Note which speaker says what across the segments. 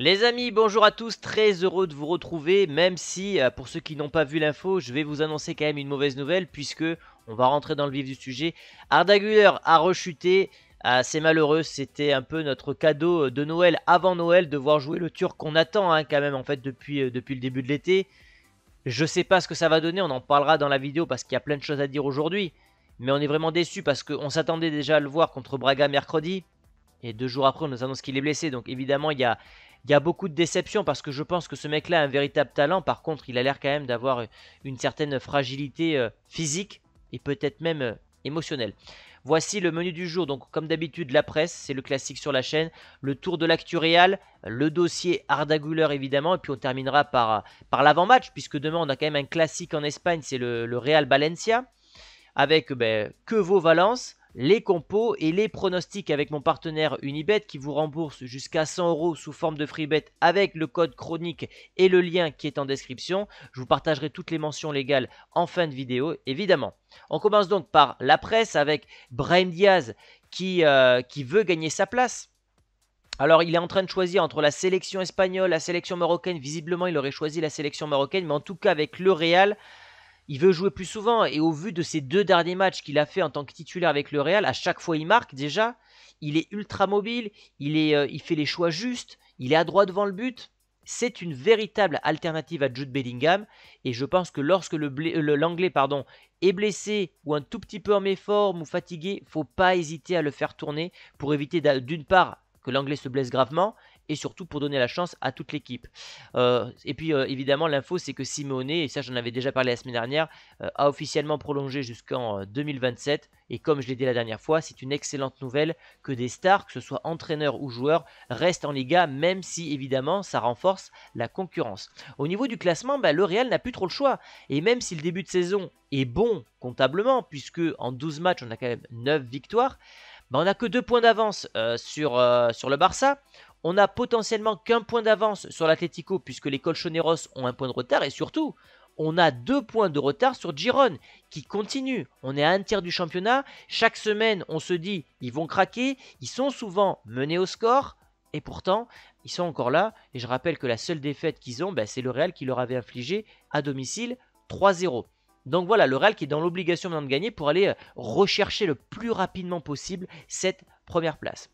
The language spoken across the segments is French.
Speaker 1: Les amis, bonjour à tous, très heureux de vous retrouver, même si, euh, pour ceux qui n'ont pas vu l'info, je vais vous annoncer quand même une mauvaise nouvelle, puisque, on va rentrer dans le vif du sujet, Arda a rechuté, ah, c'est malheureux, c'était un peu notre cadeau euh, de Noël, avant Noël, de voir jouer le Turc qu'on attend hein, quand même, en fait, depuis, euh, depuis le début de l'été. Je sais pas ce que ça va donner, on en parlera dans la vidéo, parce qu'il y a plein de choses à dire aujourd'hui, mais on est vraiment déçu parce qu'on s'attendait déjà à le voir contre Braga mercredi, et deux jours après, on nous annonce qu'il est blessé. Donc évidemment, il y a, beaucoup de déception parce que je pense que ce mec-là a un véritable talent. Par contre, il a l'air quand même d'avoir euh, une certaine fragilité euh, physique et peut-être même euh, émotionnelle. Voici le menu du jour. Donc, comme d'habitude, la presse, c'est le classique sur la chaîne. Le tour de l'actu réal, le dossier Arda évidemment. Et puis, on terminera par, l'avant-match, puisque demain, on a quand même un classique en Espagne. C'est le, Real Valencia. Avec ben, que vaut Valence les compos et les pronostics avec mon partenaire Unibet qui vous rembourse jusqu'à 100 euros sous forme de free avec le code chronique et le lien qui est en description. Je vous partagerai toutes les mentions légales en fin de vidéo évidemment. On commence donc par la presse avec Brahim Diaz qui, euh, qui veut gagner sa place. Alors il est en train de choisir entre la sélection espagnole, la sélection marocaine. Visiblement il aurait choisi la sélection marocaine mais en tout cas avec le Real il veut jouer plus souvent. Et au vu de ces deux derniers matchs qu'il a fait en tant que titulaire avec le Real, à chaque fois il marque déjà. Il est ultra mobile, il, est, euh, il fait les choix justes, il est à droit devant le but. C'est une véritable alternative à Jude Bellingham. Et je pense que lorsque euh, l'anglais pardon, est blessé ou un tout petit peu en méforme ou fatigué, faut pas hésiter à le faire tourner pour éviter d'une part que l'anglais se blesse gravement et surtout pour donner la chance à toute l'équipe. Euh, et puis euh, évidemment l'info c'est que Simone, et ça j'en avais déjà parlé la semaine dernière, euh, a officiellement prolongé jusqu'en 2027 et comme je l'ai dit la dernière fois, c'est une excellente nouvelle que des stars, que ce soit entraîneurs ou joueurs, restent en Liga même si évidemment ça renforce la concurrence. Au niveau du classement, bah, le Real n'a plus trop le choix et même si le début de saison est bon comptablement puisque en 12 matchs on a quand même 9 victoires, bah, on n'a que 2 points d'avance sur, sur le Barça on n'a potentiellement qu'un point d'avance sur l'Atlético puisque les Colchoneros ont un point de retard et surtout, on a deux points de retard sur Giron qui continue. On est à un tiers du championnat. Chaque semaine, on se dit, ils vont craquer. Ils sont souvent menés au score. Et pourtant, ils sont encore là. Et je rappelle que la seule défaite qu'ils ont, ben, c'est le Real qui leur avait infligé à domicile 3-0. Donc voilà, le Real qui est dans l'obligation maintenant de gagner pour aller euh, rechercher le plus rapidement possible cette première place.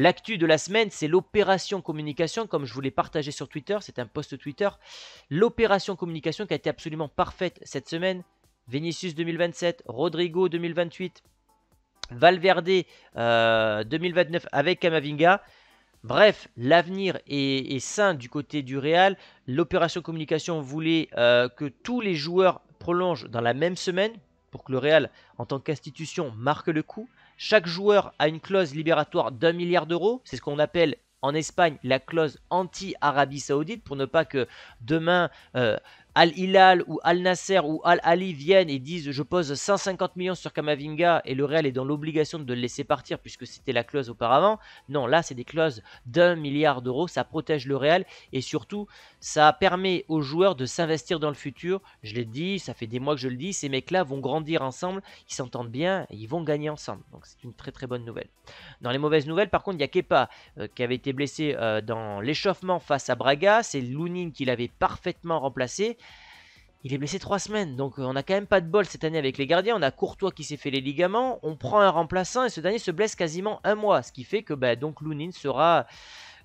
Speaker 1: L'actu de la semaine, c'est l'opération communication, comme je vous l'ai partagé sur Twitter, c'est un post Twitter. L'opération communication qui a été absolument parfaite cette semaine. Vinicius 2027, Rodrigo 2028, Valverde 2029 euh, avec Camavinga. Bref, l'avenir est, sain du côté du Real. L'opération communication voulait euh, que tous les joueurs prolongent dans la même semaine pour que le Real, en tant qu'institution, marque le coup. Chaque joueur a une clause libératoire d'un milliard d'euros. C'est ce qu'on appelle en Espagne la clause anti-Arabie Saoudite pour ne pas que demain euh, Al-Hilal ou Al-Nasser ou Al-Ali viennent et disent je pose 150 millions sur Kamavinga et le Real est dans l'obligation de le laisser partir puisque c'était la clause auparavant. Non, là c'est des clauses d'un milliard d'euros, ça protège le Real et surtout ça permet aux joueurs de s'investir dans le futur. Je l'ai dit, ça fait des mois que je le dis, ces mecs-là vont grandir ensemble, ils s'entendent bien et ils vont gagner ensemble. Donc c'est une très très bonne nouvelle. Dans les mauvaises nouvelles, par contre, il y a Kepa euh, qui avait été blessé euh, dans l'échauffement face à Braga, c'est Lounine qui l'avait parfaitement remplacé il est blessé trois semaines, donc euh, on n'a quand même pas de bol cette année avec les gardiens. On a Courtois qui s'est fait les ligaments, on prend un remplaçant et ce dernier se blesse quasiment un mois, ce qui fait que bah, donc Lounine sera,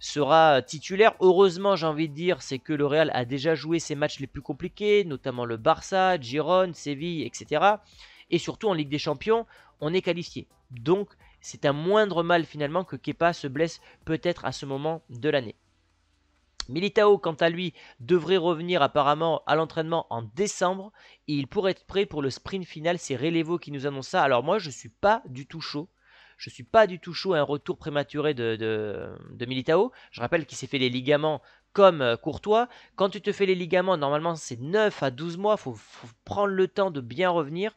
Speaker 1: sera titulaire. Heureusement, j'ai envie de dire, c'est que le Real a déjà joué ses matchs les plus compliqués, notamment le Barça, Giron, Séville, etc. Et surtout en Ligue des Champions, on est qualifié. Donc c'est un moindre mal finalement que Kepa se blesse peut-être à ce moment de l'année. Militao, quant à lui, devrait revenir apparemment à l'entraînement en décembre et il pourrait être prêt pour le sprint final. C'est Relevo qui nous annonce ça. Alors moi, je ne suis pas du tout chaud. Je ne suis pas du tout chaud à un retour prématuré de, Militao. Je rappelle qu'il s'est fait les ligaments comme euh, Courtois. Quand tu te fais les ligaments, normalement c'est 9 à 12 mois. Il faut prendre le temps de bien revenir.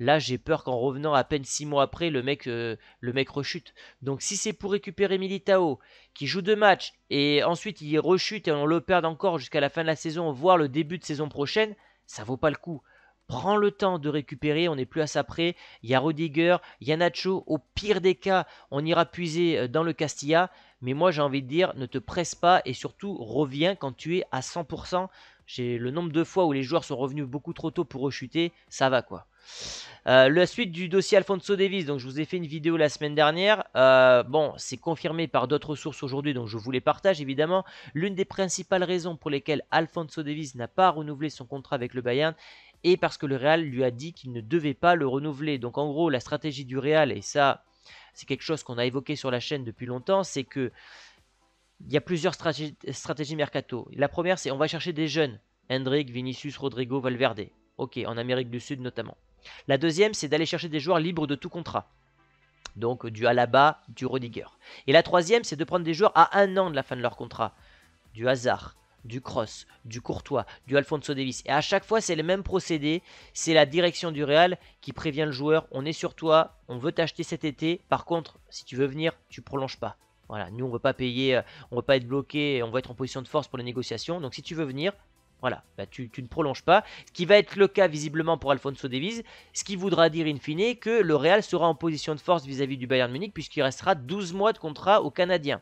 Speaker 1: Là, j'ai peur qu'en revenant à peine 6 mois après, le mec, euh, le mec rechute. Donc si c'est pour récupérer Militao, qui joue deux matchs, et ensuite il rechute et on le perd encore jusqu'à la fin de la saison, voire le début de saison prochaine, ça vaut pas le coup. Prends le temps de récupérer, on n'est plus à ça près. Il y a Rodiger, il y a Nacho. Au pire des cas, on ira puiser euh, dans le Castilla. Mais moi, j'ai envie de dire, ne te presse pas et surtout reviens quand tu es à 100%. J'ai le nombre de fois où les joueurs sont revenus beaucoup trop tôt pour rechuter, ça va quoi. Euh, la suite du dossier Alfonso Davis, donc je vous ai fait une vidéo la semaine dernière. Euh, bon, c'est confirmé par d'autres sources aujourd'hui, donc je vous les partage évidemment. L'une des principales raisons pour lesquelles Alfonso Davis n'a pas renouvelé son contrat avec le Bayern est parce que le Real lui a dit qu'il ne devait pas le renouveler. Donc en gros, la stratégie du Real, et ça, c'est quelque chose qu'on a évoqué sur la chaîne depuis longtemps, c'est que il y a plusieurs stratégies, mercato. La première, c'est on va chercher des jeunes. Hendrik, Vinicius, Rodrigo, Valverde. Ok, en Amérique du Sud notamment. La deuxième, c'est d'aller chercher des joueurs libres de tout contrat. Donc du Alaba, du Rodiger. Et la troisième, c'est de prendre des joueurs à un an de la fin de leur contrat. Du Hazard, du Cross, du Courtois, du Alfonso Davis. Et à chaque fois, c'est le même procédé. C'est la direction du Real qui prévient le joueur. On est sur toi, on veut t'acheter cet été. Par contre, si tu veux venir, tu prolonges pas. Voilà, nous on veut pas payer, euh, on veut pas être bloqué, on veut être en position de force pour les négociations. Donc si tu veux venir, voilà, bah, tu, ne prolonges pas, ce qui va être le cas visiblement pour Alfonso Davies, ce qui voudra dire in fine que le Real sera en position de force vis-à-vis du Bayern Munich puisqu'il restera 12 mois de contrat aux Canadiens.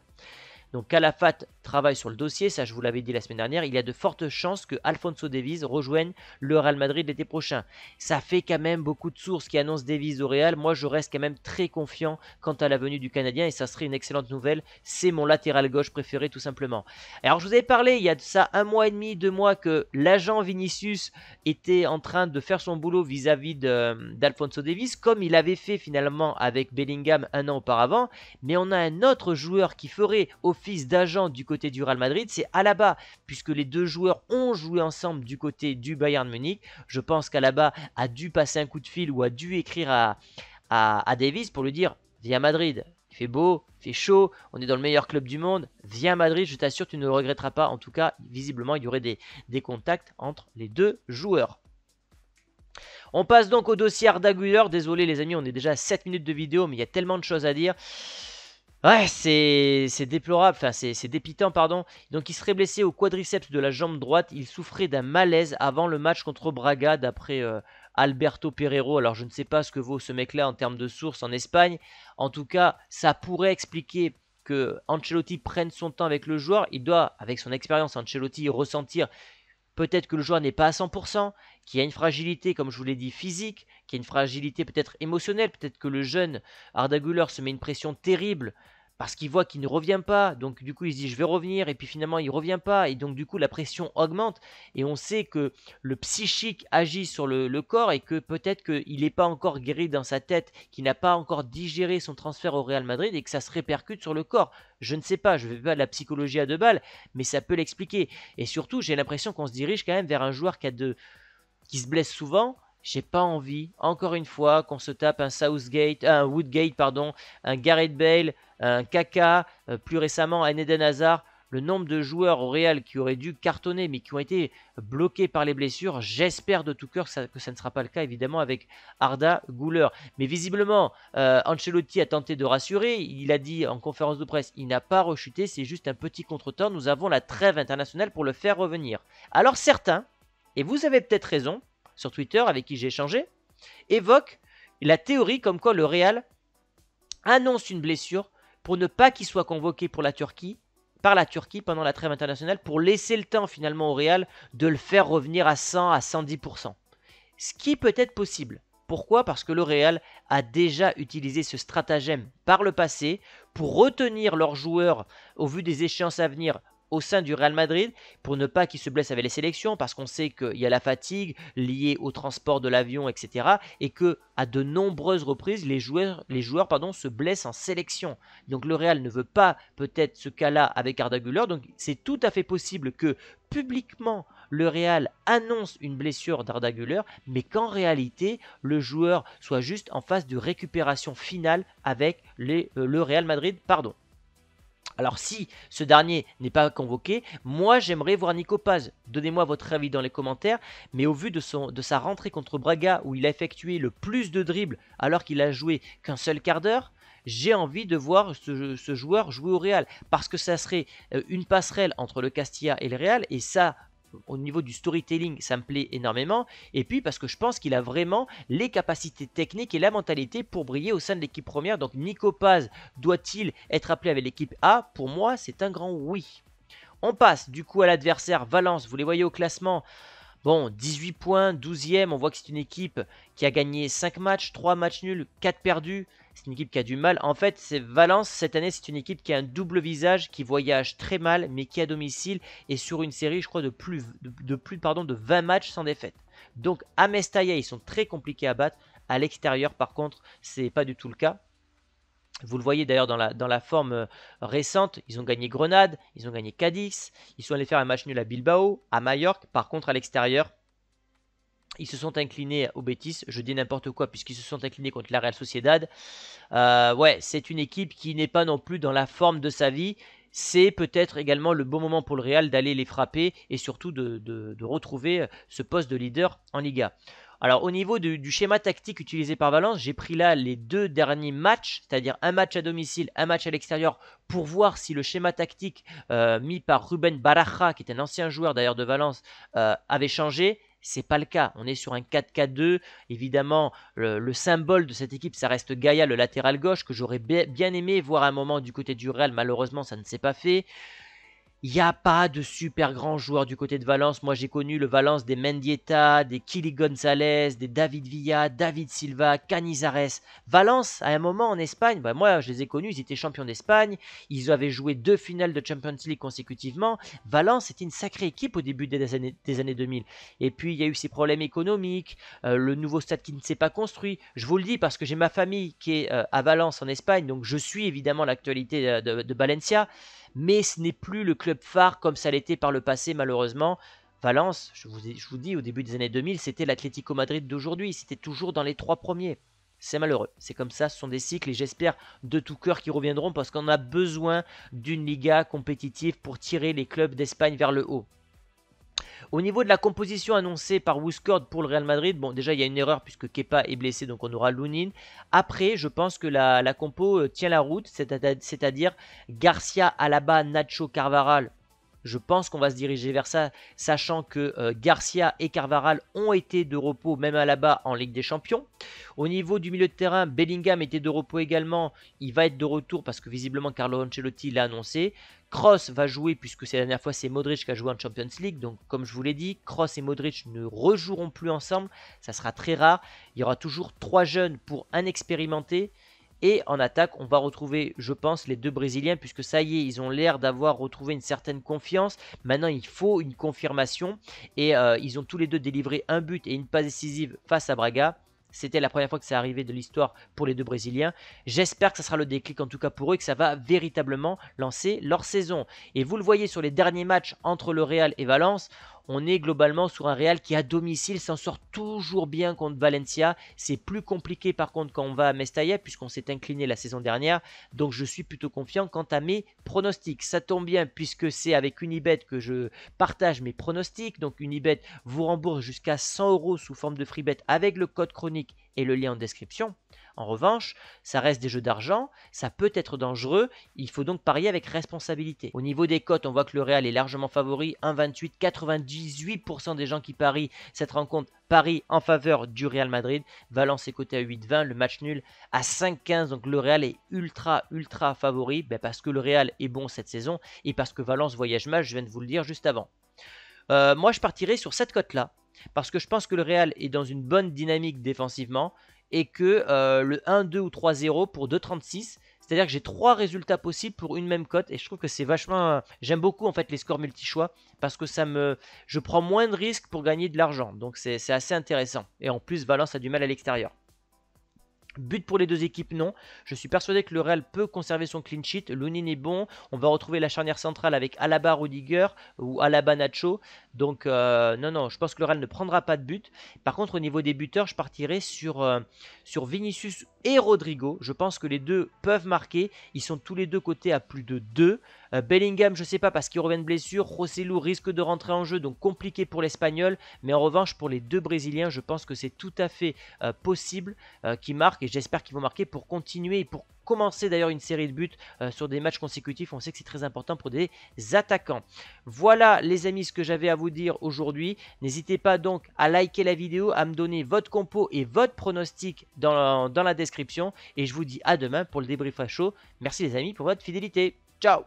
Speaker 1: Donc à la Calafat travail sur le dossier, ça je vous l'avais dit la semaine dernière, il y a de fortes chances que Alfonso Davies rejoigne le Real Madrid l'été prochain. Ça fait quand même beaucoup de sources qui annoncent Davies au Real, moi je reste quand même très confiant quant à la venue du Canadien et ça serait une excellente nouvelle, c'est mon latéral gauche préféré tout simplement. Alors je vous avais parlé il y a de ça un mois et demi, deux mois que l'agent Vinicius était en train de faire son boulot vis-à-vis d'Alfonso Davies comme il avait fait finalement avec Bellingham un an auparavant, mais on a un autre joueur qui ferait office d'agent du côté côté du Real Madrid, c'est Alaba, puisque les deux joueurs ont joué ensemble du côté du Bayern Munich. Je pense qu'Alaba a dû passer un coup de fil ou a dû écrire à, à, Davis pour lui dire Viens Madrid, il fait beau, il fait chaud, on est dans le meilleur club du monde, viens Madrid, je t'assure, tu ne le regretteras pas. En tout cas, visiblement, il y aurait des, contacts entre les deux joueurs. On passe donc au dossier Arda Désolé les amis, on est déjà à 7 minutes de vidéo, mais il y a tellement de choses à dire. Ouais, c'est déplorable, enfin c'est dépitant, pardon. Donc il serait blessé au quadriceps de la jambe droite, il souffrait d'un malaise avant le match contre Braga d'après euh, Alberto Pereiro. Alors je ne sais pas ce que vaut ce mec-là en termes de source en Espagne. En tout cas, ça pourrait expliquer que Ancelotti prenne son temps avec le joueur. Il doit, avec son expérience Ancelotti, ressentir peut-être que le joueur n'est pas à 100%, qu'il y a une fragilité, comme je vous l'ai dit, physique, y a une fragilité peut-être émotionnelle, peut-être que le jeune Arda se met une pression terrible parce qu'il voit qu'il ne revient pas, donc du coup il se dit je vais revenir, et puis finalement il ne revient pas, et donc du coup la pression augmente, et on sait que le psychique agit sur le, corps, et que peut-être qu'il n'est pas encore guéri dans sa tête, qu'il n'a pas encore digéré son transfert au Real Madrid, et que ça se répercute sur le corps. Je ne sais pas, je ne vais pas de la psychologie à deux balles, mais ça peut l'expliquer. Et surtout j'ai l'impression qu'on se dirige quand même vers un joueur qui, a qui se blesse souvent, j'ai pas envie, encore une fois, qu'on se tape un Southgate, un Woodgate, pardon, un Gareth Bale, un Kaka, euh, plus récemment un Eden Hazard. Le nombre de joueurs au Real qui auraient dû cartonner mais qui ont été bloqués par les blessures, j'espère de tout cœur que ça, ne sera pas le cas évidemment avec Arda Gouler. Mais visiblement, euh, Ancelotti a tenté de rassurer, il a dit en conférence de presse, il n'a pas rechuté, c'est juste un petit contretemps, nous avons la trêve internationale pour le faire revenir. Alors certains, et vous avez peut-être raison, sur Twitter avec qui j'ai échangé, évoque la théorie comme quoi le Real annonce une blessure pour ne pas qu'il soit convoqué pour la Turquie par la Turquie pendant la trêve internationale pour laisser le temps finalement au Real de le faire revenir à 100 à 110%. Ce qui peut être possible. Pourquoi Parce que le Real a déjà utilisé ce stratagème par le passé pour retenir leurs joueurs au vu des échéances à venir au sein du Real Madrid pour ne pas qu'il se blesse avec les sélections parce qu'on sait qu'il y a la fatigue liée au transport de l'avion, etc. Et que à de nombreuses reprises, les joueurs, les joueurs pardon, se blessent en sélection. Donc le Real ne veut pas peut-être ce cas-là avec Arda Donc c'est tout à fait possible que publiquement le Real annonce une blessure d'Arda mais qu'en réalité le joueur soit juste en phase de récupération finale avec euh, le Real Madrid. Pardon. Alors si ce dernier n'est pas convoqué, moi j'aimerais voir Nico Paz. Donnez-moi votre avis dans les commentaires, mais au vu de, son, de sa rentrée contre Braga où il a effectué le plus de dribbles alors qu'il a joué qu'un seul quart d'heure, j'ai envie de voir ce, ce, joueur jouer au Real parce que ça serait euh, une passerelle entre le Castilla et le Real et ça au niveau du storytelling, ça me plaît énormément. Et puis parce que je pense qu'il a vraiment les capacités techniques et la mentalité pour briller au sein de l'équipe première. Donc Nico Paz doit-il être appelé avec l'équipe A Pour moi, c'est un grand oui. On passe du coup à l'adversaire Valence. Vous les voyez au classement. Bon, 18 points, 12e. On voit que c'est une équipe qui a gagné 5 matchs, 3 matchs nuls, 4 perdus. C'est une équipe qui a du mal. En fait, c'est Valence cette année, c'est une équipe qui a un double visage, qui voyage très mal, mais qui à domicile et sur une série, je crois, de plus de, plus pardon de 20 matchs sans défaite. Donc à Mestalla, ils sont très compliqués à battre. À l'extérieur, par contre, c'est pas du tout le cas. Vous le voyez d'ailleurs dans la, dans la forme euh, récente, ils ont gagné Grenade, ils ont gagné Cadix, ils sont allés faire un match nul à Bilbao, à Majorque. Par contre, à l'extérieur, ils se sont inclinés au bêtises, je dis n'importe quoi, puisqu'ils se sont inclinés contre la Real Sociedad. Euh, ouais, c'est une équipe qui n'est pas non plus dans la forme de sa vie. C'est peut-être également le bon moment pour le Real d'aller les frapper et surtout de, retrouver euh, ce poste de leader en Liga. Alors au niveau du, schéma tactique utilisé par Valence, j'ai pris là les deux derniers matchs, c'est-à-dire un match à domicile, un match à l'extérieur, pour voir si le schéma tactique euh, mis par Ruben Baraja, qui est un ancien joueur d'ailleurs de Valence, avait changé c'est pas le cas. On est sur un 4-4-2. Évidemment, le, symbole de cette équipe, ça reste Gaïa, le latéral gauche, que j'aurais bien aimé voir à un moment du côté du Real. Malheureusement, ça ne s'est pas fait. Il n'y a pas de super grands joueurs du côté de Valence. Moi, j'ai connu le Valence des Mendieta, des Kili González des David Villa, David Silva, Canizares. Valence, à un moment en Espagne, bah, moi, je les ai connus. Ils étaient champions d'Espagne. Ils avaient joué deux finales de Champions League consécutivement. Valence était une sacrée équipe au début des années, des années 2000. Et puis, il y a eu ces problèmes économiques, euh, le nouveau stade qui ne s'est pas construit. Je vous le dis parce que j'ai ma famille qui est euh, à Valence en Espagne. Donc, je suis évidemment l'actualité euh, de, de Valencia. Mais ce n'est plus le club phare comme ça l'était par le passé malheureusement. Valence, je vous, je vous dis, au début des années 2000, c'était l'Atlético Madrid d'aujourd'hui, c'était toujours dans les trois premiers. C'est malheureux, c'est comme ça, ce sont des cycles et j'espère de tout cœur qu'ils reviendront parce qu'on a besoin d'une liga compétitive pour tirer les clubs d'Espagne vers le haut. Au niveau de la composition annoncée par Wooscord pour le Real Madrid, bon déjà il y a une erreur puisque Kepa est blessé donc on aura Lunin. Après je pense que la, la compo euh, tient la route, c'est-à-dire Garcia, Alaba, Nacho, Carvaral, je pense qu'on va se diriger vers ça, sachant que euh, Garcia et Carvaral ont été de repos, même à la bas en Ligue des Champions. Au niveau du milieu de terrain, Bellingham était de repos également. Il va être de retour parce que visiblement Carlo Ancelotti l'a annoncé. Cross va jouer puisque c'est la dernière fois c'est Modric qui a joué en Champions League. Donc comme je vous l'ai dit, Cross et Modric ne rejoueront plus ensemble. Ça sera très rare. Il y aura toujours trois jeunes pour un expérimenté. Et en attaque, on va retrouver, je pense, les deux Brésiliens, puisque ça y est, ils ont l'air d'avoir retrouvé une certaine confiance. Maintenant, il faut une confirmation. Et euh, ils ont tous les deux délivré un but et une passe décisive face à Braga. C'était la première fois que ça arrivait de l'histoire pour les deux Brésiliens. J'espère que ça sera le déclic en tout cas pour eux et que ça va véritablement lancer leur saison. Et vous le voyez sur les derniers matchs entre le Real et Valence, on est globalement sur un Real qui à domicile s'en sort toujours bien contre Valencia. C'est plus compliqué par contre quand on va à Mestalla puisqu'on s'est incliné la saison dernière. Donc je suis plutôt confiant quant à mes pronostics. Ça tombe bien puisque c'est avec Unibet que je partage mes pronostics. Donc Unibet vous rembourse jusqu'à 100 euros sous forme de free avec le code chronique et le lien en description. En revanche, ça reste des jeux d'argent, ça peut être dangereux, il faut donc parier avec responsabilité. Au niveau des cotes, on voit que le Real est largement favori, 1,28, 98% des gens qui parient cette rencontre parient en faveur du Real Madrid. Valence est coté à 8,20, le match nul à 5,15, donc le Real est ultra, ultra favori, ben parce que le Real est bon cette saison et parce que Valence voyage mal, je viens de vous le dire juste avant. Euh, moi, je partirai sur cette cote-là, parce que je pense que le Real est dans une bonne dynamique défensivement et que euh, le 1, 2 ou 3, 0 pour 2,36. C'est-à-dire que j'ai trois résultats possibles pour une même cote et je trouve que c'est vachement. J'aime beaucoup en fait les scores multi-choix parce que ça me. Je prends moins de risques pour gagner de l'argent donc c'est assez intéressant. Et en plus, Valence a du mal à l'extérieur. But pour les deux équipes, non. Je suis persuadé que le Real peut conserver son clean sheet. Lunin est bon. On va retrouver la charnière centrale avec Alaba Rudiger ou Alaba Nacho. Donc, euh, non, non, je pense que le Real ne prendra pas de but. Par contre, au niveau des buteurs, je partirai sur, euh, sur Vinicius et Rodrigo. Je pense que les deux peuvent marquer. Ils sont tous les deux cotés à plus de 2. Euh, Bellingham, je ne sais pas parce qu'il revient de blessure. Rossellou risque de rentrer en jeu, donc compliqué pour l'Espagnol. Mais en revanche, pour les deux Brésiliens, je pense que c'est tout à fait possible qu'ils marquent et j'espère qu'ils vont marquer pour continuer et pour commencer d'ailleurs une série de buts euh, sur des matchs consécutifs. On sait que c'est très important pour des attaquants. Voilà les amis ce que j'avais à vous dire aujourd'hui. N'hésitez pas donc à liker la vidéo, à me donner votre compo et votre pronostic dans la, dans la description. Et je vous dis à demain pour le débrief à chaud. Merci les amis pour votre fidélité. Ciao